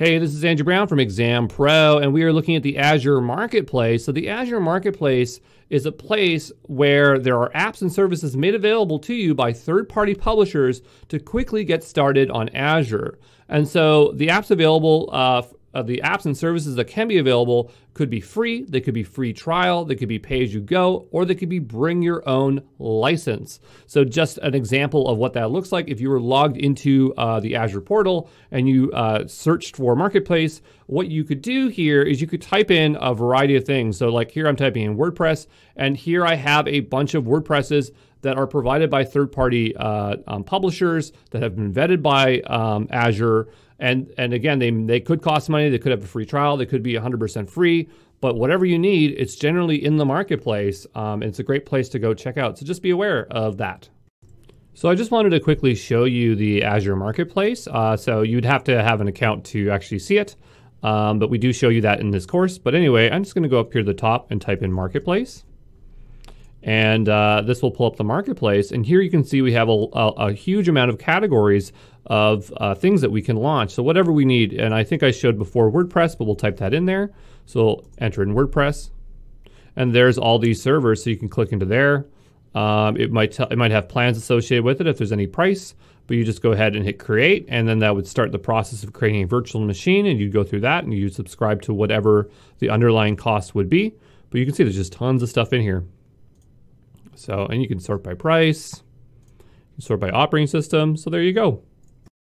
Hey, this is Andrew Brown from Exam Pro, and we are looking at the Azure Marketplace. So, the Azure Marketplace is a place where there are apps and services made available to you by third party publishers to quickly get started on Azure. And so, the apps available uh, uh, the apps and services that can be available could be free, they could be free trial, they could be pay as you go, or they could be bring your own license. So, just an example of what that looks like if you were logged into uh, the Azure portal and you uh, searched for Marketplace, what you could do here is you could type in a variety of things. So, like here, I'm typing in WordPress, and here I have a bunch of WordPresses that are provided by third party uh, um, publishers that have been vetted by um, Azure. And, and again, they, they could cost money, they could have a free trial, they could be 100% free. But whatever you need, it's generally in the marketplace. Um, it's a great place to go check out. So just be aware of that. So I just wanted to quickly show you the Azure Marketplace. Uh, so you'd have to have an account to actually see it. Um, but we do show you that in this course. But anyway, I'm just going to go up here to the top and type in Marketplace and uh, this will pull up the marketplace. And here you can see we have a, a, a huge amount of categories of uh, things that we can launch. So whatever we need, and I think I showed before WordPress, but we'll type that in there. So enter in WordPress, and there's all these servers. So you can click into there. Um, it might it might have plans associated with it if there's any price, but you just go ahead and hit create, and then that would start the process of creating a virtual machine, and you'd go through that, and you subscribe to whatever the underlying cost would be. But you can see there's just tons of stuff in here. So, and you can sort by price, sort by operating system. So there you go.